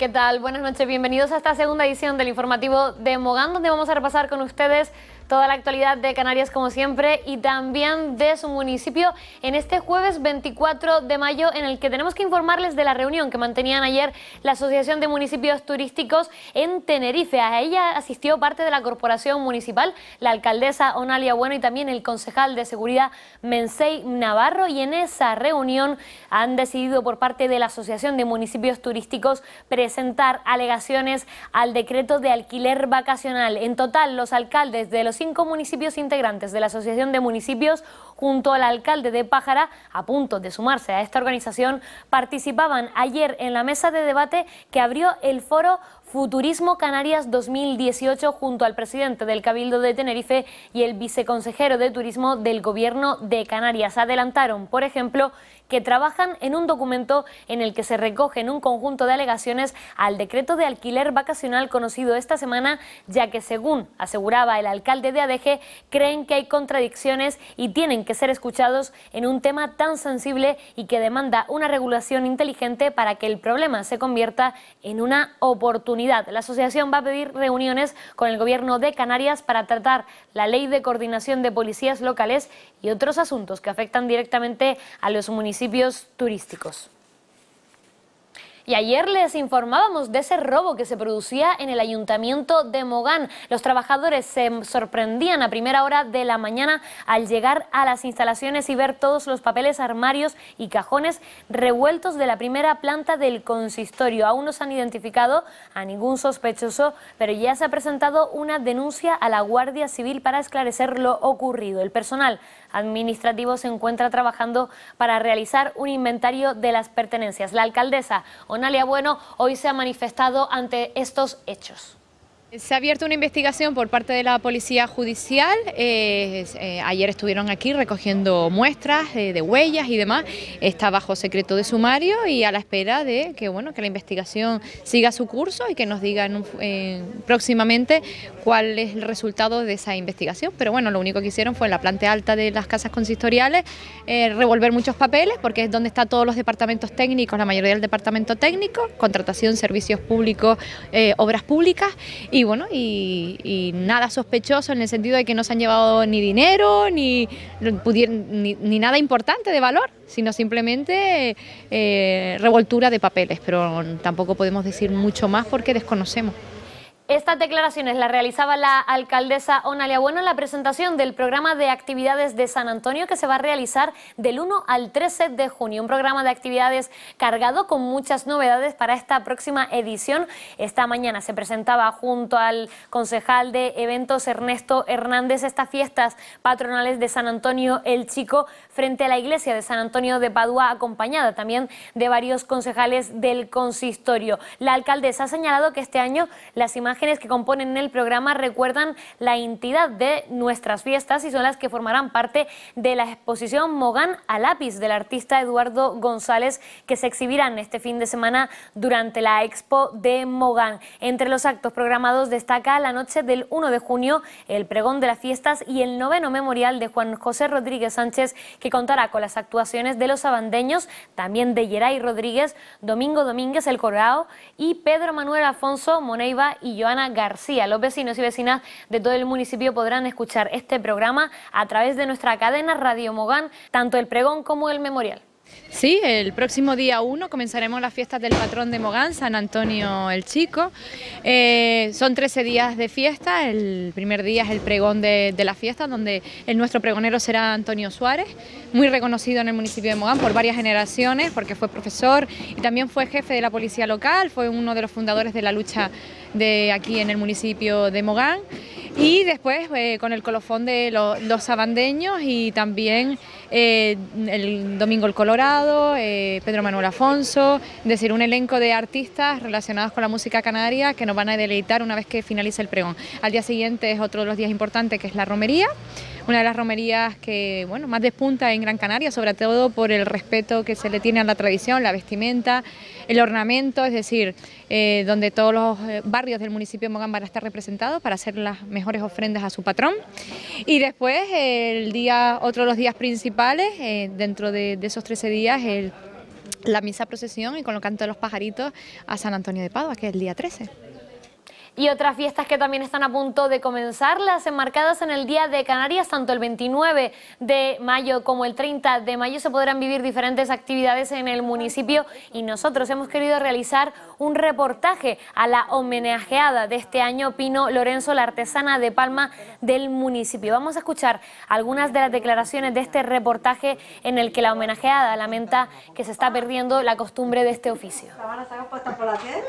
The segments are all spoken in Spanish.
¿Qué tal? Buenas noches, bienvenidos a esta segunda edición del informativo de Mogán, donde vamos a repasar con ustedes toda la actualidad de Canarias como siempre y también de su municipio en este jueves 24 de mayo en el que tenemos que informarles de la reunión que mantenían ayer la Asociación de Municipios Turísticos en Tenerife. A ella asistió parte de la Corporación Municipal, la alcaldesa Onalia Bueno y también el concejal de Seguridad Mensei Navarro y en esa reunión han decidido por parte de la Asociación de Municipios Turísticos presentar alegaciones al decreto de alquiler vacacional. En total, los alcaldes de los cinco municipios integrantes de la Asociación de Municipios, junto al alcalde de Pájara, a punto de sumarse a esta organización, participaban ayer en la mesa de debate que abrió el foro Futurismo Canarias 2018 junto al presidente del Cabildo de Tenerife y el viceconsejero de Turismo del Gobierno de Canarias. Adelantaron, por ejemplo, que trabajan en un documento en el que se recogen un conjunto de alegaciones al decreto de alquiler vacacional conocido esta semana, ya que según aseguraba el alcalde de ADG, creen que hay contradicciones y tienen que ser escuchados en un tema tan sensible y que demanda una regulación inteligente para que el problema se convierta en una oportunidad. La asociación va a pedir reuniones con el gobierno de Canarias para tratar la ley de coordinación de policías locales y otros asuntos que afectan directamente a los municipios turísticos. Y ayer les informábamos de ese robo que se producía en el ayuntamiento de Mogán. Los trabajadores se sorprendían a primera hora de la mañana al llegar a las instalaciones y ver todos los papeles, armarios y cajones revueltos de la primera planta del consistorio. Aún no se han identificado a ningún sospechoso, pero ya se ha presentado una denuncia a la Guardia Civil para esclarecer lo ocurrido. El personal administrativo se encuentra trabajando para realizar un inventario de las pertenencias. La alcaldesa Onalia Bueno hoy se ha manifestado ante estos hechos. Se ha abierto una investigación por parte de la Policía Judicial. Eh, ayer estuvieron aquí recogiendo muestras eh, de huellas y demás. Está bajo secreto de sumario y a la espera de que, bueno, que la investigación siga su curso y que nos digan eh, próximamente cuál es el resultado de esa investigación. Pero bueno, lo único que hicieron fue en la planta alta de las casas consistoriales revolver muchos papeles porque es donde están todos los departamentos técnicos, la mayoría del departamento técnico, contratación, servicios públicos, obras públicas. Y y bueno, y, nada sospechoso en el sentido de que no se han llevado ni dinero, ni, ni, nada importante de valor, sino simplemente eh, revoltura de papeles, pero tampoco podemos decir mucho más porque desconocemos. Estas declaraciones las realizaba la alcaldesa Onalia Bueno en la presentación del programa de actividades de San Antonio que se va a realizar del 1 al 13 de junio. Un programa de actividades cargado con muchas novedades para esta próxima edición. Esta mañana se presentaba junto al concejal de eventos Ernesto Hernández estas fiestas patronales de San Antonio el Chico frente a la iglesia de San Antonio de Padua acompañada también de varios concejales del consistorio. La alcaldesa ha señalado que este año las imágenes imágenes que componen el programa recuerdan la entidad de nuestras fiestas y son las que formarán parte de la exposición Mogán a lápiz del artista Eduardo González que se exhibirán este fin de semana durante la expo de Mogán. Entre los actos programados destaca la noche del 1 de junio, el pregón de las fiestas y el noveno memorial de Juan José Rodríguez Sánchez que contará con las actuaciones de los abandeños, también de Yeray Rodríguez, Domingo Domínguez El Corrao y Pedro Manuel Afonso Moneiva y Joan García. Los vecinos y vecinas de todo el municipio podrán escuchar este programa a través de nuestra cadena Radio Mogán, tanto el pregón como el memorial. Sí, el próximo día 1 comenzaremos las fiestas del patrón de Mogán, San Antonio el Chico. Eh, son 13 días de fiesta, el primer día es el pregón de, de la fiesta, donde el nuestro pregonero será Antonio Suárez, muy reconocido en el municipio de Mogán por varias generaciones, porque fue profesor y también fue jefe de la policía local, fue uno de los fundadores de la lucha de aquí en el municipio de Mogán. Y después eh, con el colofón de los sabandeños y también eh, el Domingo el Colorado, eh, Pedro Manuel Afonso, es decir, un elenco de artistas relacionados con la música canaria que nos van a deleitar una vez que finalice el pregón. Al día siguiente es otro de los días importantes que es la romería una de las romerías que bueno, más despunta en Gran Canaria, sobre todo por el respeto que se le tiene a la tradición, la vestimenta, el ornamento, es decir, eh, donde todos los eh, barrios del municipio de Mogán van a estar representados para hacer las mejores ofrendas a su patrón. Y después, el día, otro de los días principales, eh, dentro de, esos 13 días, la misa procesión y con lo canto de los pajaritos a San Antonio de Padua, que es el día 13 y otras fiestas que también están a punto de comenzar, las enmarcadas en el Día de Canarias, tanto el 29 de mayo como el 30 de mayo se podrán vivir diferentes actividades en el municipio y nosotros hemos querido realizar un reportaje a la homenajeada de este año, Pino Lorenzo, la artesana de Palma del municipio. Vamos a escuchar algunas de las declaraciones de este reportaje en el que la homenajeada lamenta que se está perdiendo la costumbre de este oficio. ¿La van por la tele?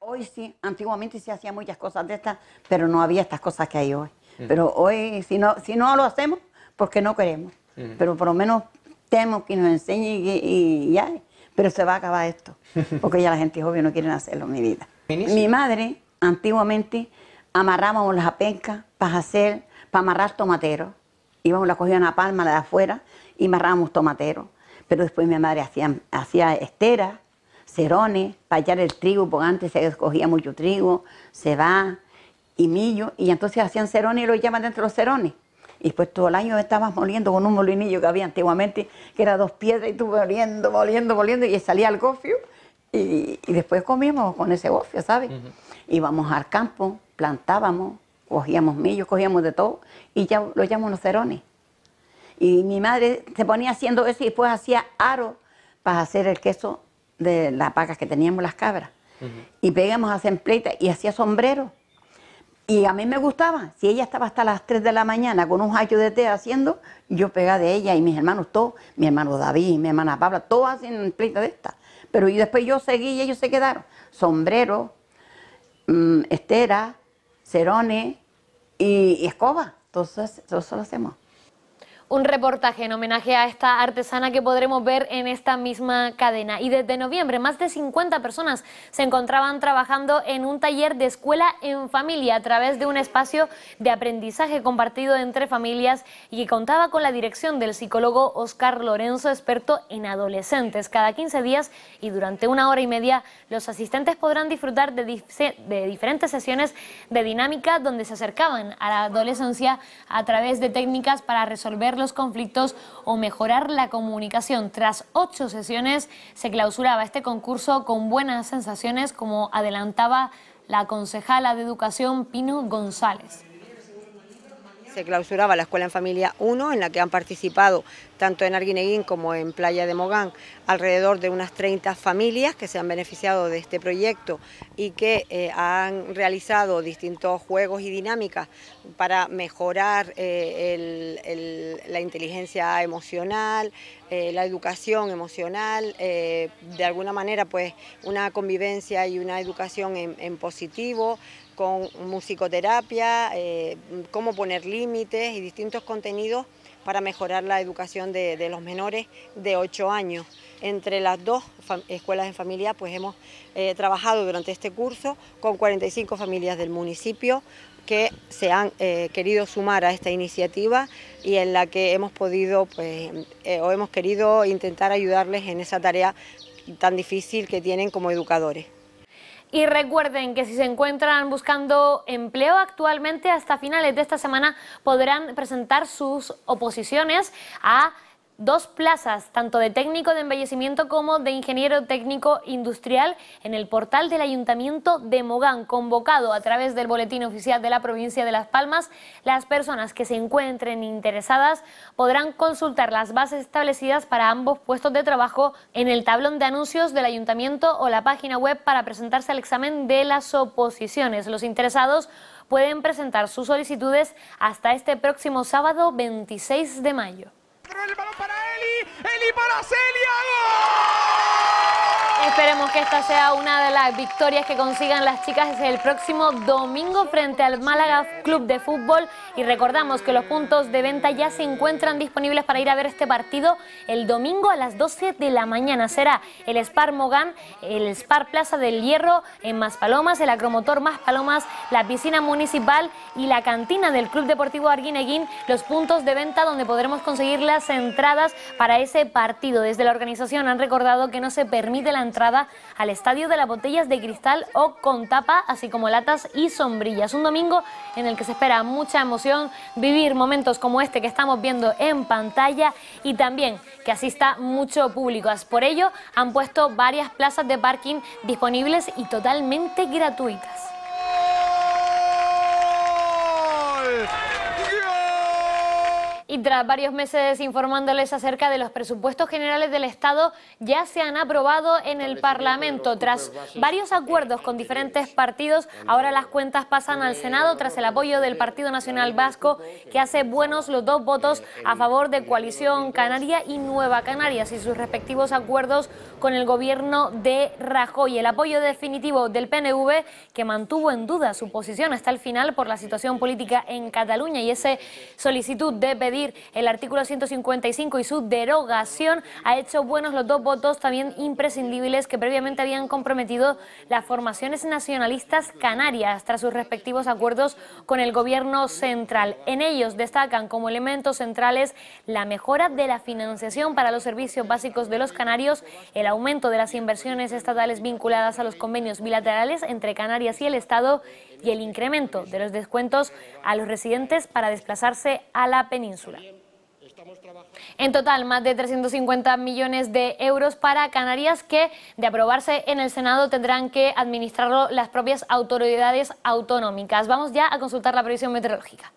Hoy sí, antiguamente se hacía muchas cosas de estas, pero no había estas cosas que hay hoy. Pero hoy, si no, si no lo hacemos, porque no queremos. Pero por lo menos tenemos que nos enseñe y, ya. Pero se va a acabar esto, porque ya la gente joven no quiere hacerlo, mi vida. Mi madre, antiguamente, amarrábamos las apencas para hacer, para amarrar tomateros. Íbamos, la cogían a palma, la de afuera, y amarrábamos tomateros. Pero después mi madre hacía, hacía esteras, cerones para echar el trigo, porque antes se escogía mucho trigo, se va y millo, y entonces hacían cerones y lo llaman dentro de los cerones. Y pues todo el año estabas moliendo con un molinillo que había antiguamente, que era dos piedras, y tú moliendo, moliendo, moliendo, y salía el gofio, y, después comíamos con ese gofio, ¿sabes? Íbamos al campo, plantábamos, cogíamos millos, cogíamos de todo, y ya lo llamamos los cerones. Y mi madre se ponía haciendo eso y después hacía aro para hacer el queso de las vacas que teníamos las cabras. Y pegamos a y hacía sombrero Y a mí me gustaba. Si ella estaba hasta las 3 de la mañana con un hacho de té haciendo, yo pegaba de ella y mis hermanos, todos, mi hermano David, mi hermana Pabla, todos hacen pleitas de estas. Pero y después yo seguí y ellos se quedaron. Sombrero, mm, estera, cerones y, y, escoba. Entonces, eso lo hacemos un reportaje en homenaje a esta artesana que podremos ver en esta misma cadena. Y desde noviembre, más de 50 personas se encontraban trabajando en un taller de escuela en familia a través de un espacio de aprendizaje compartido entre familias y que contaba con la dirección del psicólogo Oscar Lorenzo, experto en adolescentes. Cada 15 días y durante una hora y media, los asistentes podrán disfrutar de, diferentes sesiones de dinámica donde se acercaban a la adolescencia a través de técnicas para resolver los conflictos o mejorar la comunicación. Tras ocho sesiones se clausuraba este concurso con buenas sensaciones, como adelantaba la concejala de Educación Pino González se clausuraba la Escuela en Familia 1, en la que han participado tanto en Arguineguín como en Playa de Mogán alrededor de unas 30 familias que se han beneficiado de este proyecto y que eh, han realizado distintos juegos y dinámicas para mejorar eh, la inteligencia emocional, eh, la educación emocional, de alguna manera pues una convivencia y una educación en positivo, con musicoterapia, eh, cómo poner límites y distintos contenidos para mejorar la educación de, los menores de 8 años. Entre las dos escuelas en familia pues hemos eh, trabajado durante este curso con 45 familias del municipio que se han eh, querido sumar a esta iniciativa y en la que hemos podido pues, o hemos querido intentar ayudarles en esa tarea tan difícil que tienen como educadores. Y recuerden que si se encuentran buscando empleo actualmente, hasta finales de esta semana podrán presentar sus oposiciones a dos plazas, tanto de técnico de embellecimiento como de ingeniero técnico industrial, en el portal del Ayuntamiento de Mogán, convocado a través del Boletín Oficial de la Provincia de Las Palmas. Las personas que se encuentren interesadas podrán consultar las bases establecidas para ambos puestos de trabajo en el tablón de anuncios del Ayuntamiento o la página web para presentarse al examen de las oposiciones. Los interesados pueden presentar sus solicitudes hasta este próximo sábado 26 de mayo el balón para Eli, Eli para Celia, ¡gol! Esperemos que esta sea una de las victorias que consigan las chicas el próximo domingo frente al Málaga Club de Fútbol. Y recordamos que los puntos de venta ya se encuentran disponibles para ir a ver este partido el domingo a las 12 de la mañana. Será el Spar Mogán, el Spar Plaza del Hierro en Maspalomas, el Acromotor Maspalomas, la piscina municipal y la cantina del Club Deportivo Arguineguín. Los puntos de venta donde podremos conseguir las entradas para ese partido. Desde la organización han recordado que no se permite la entrada al estadio de las botellas de cristal o con tapa, así como latas y sombrillas. Un domingo en el que se espera mucha emoción, vivir momentos como este que estamos viendo en pantalla y también que asista mucho público. Por ello han puesto varias plazas de parking disponibles y totalmente gratuitas. Y tras varios meses informándoles acerca de los presupuestos generales del Estado, ya se han aprobado en el Parlamento. Tras varios acuerdos con diferentes partidos, ahora las cuentas pasan al Senado tras el apoyo del Partido Nacional Vasco, que hace buenos los dos votos eh, a favor de Coalición Canaria y Nueva Canarias y sus respectivos acuerdos con el gobierno de Rajoy. El apoyo definitivo del PNV, que mantuvo en duda su posición hasta el final por la situación política en Cataluña y esa solicitud de pedir el artículo 155 y su derogación ha hecho buenos los dos votos también imprescindibles que previamente habían comprometido las formaciones nacionalistas canarias tras sus respectivos acuerdos con el gobierno central. En ellos destacan como elementos centrales la mejora de la financiación para los servicios básicos de los canarios, el aumento de las inversiones estatales vinculadas a los convenios bilaterales entre Canarias y el Estado y el incremento de los descuentos a los residentes para desplazarse a la península. En total, más de 350 millones de euros para Canarias que, de aprobarse en el Senado, tendrán que administrarlo las propias autoridades autonómicas. Vamos ya a consultar la previsión meteorológica.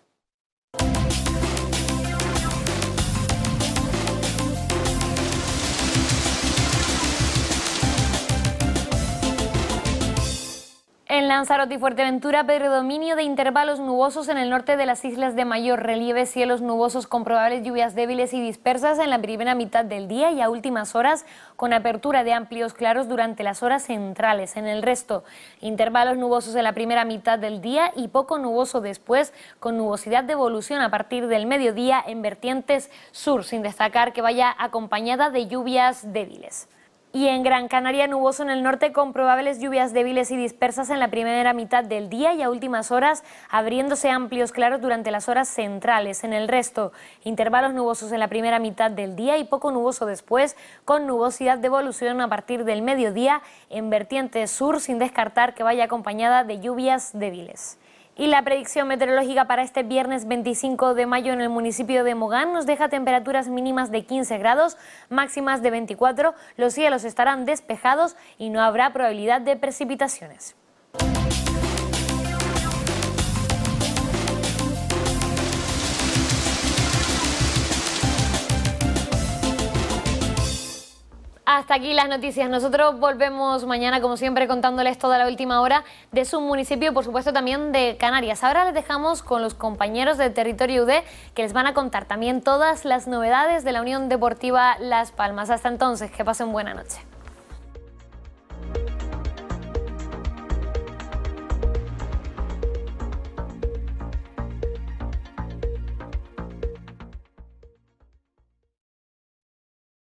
En Lanzarote y Fuerteventura, predominio de intervalos nubosos en el norte de las islas de mayor relieve, cielos nubosos con probables lluvias débiles y dispersas en la primera mitad del día y a últimas horas, con apertura de amplios claros durante las horas centrales. En el resto, intervalos nubosos en la primera mitad del día y poco nuboso después, con nubosidad de evolución a partir del mediodía en vertientes sur, sin destacar que vaya acompañada de lluvias débiles. Y en Gran Canaria nuboso en el norte con probables lluvias débiles y dispersas en la primera mitad del día y a últimas horas, abriéndose amplios claros durante las horas centrales. En el resto, intervalos nubosos en la primera mitad del día y poco nuboso después, con nubosidad de evolución a partir del mediodía en vertiente sur, sin descartar que vaya acompañada de lluvias débiles. Y la predicción meteorológica para este viernes 25 de mayo en el municipio de Mogán nos deja temperaturas mínimas de 15 grados, máximas de 24. Los cielos estarán despejados y no habrá probabilidad de precipitaciones. Hasta aquí las noticias. Nosotros volvemos mañana, como siempre, contándoles toda la última hora de su municipio y, por supuesto, también de Canarias. Ahora les dejamos con los compañeros de Territorio UD que les van a contar también todas las novedades de la Unión Deportiva Las Palmas. Hasta entonces, que pasen buena noche.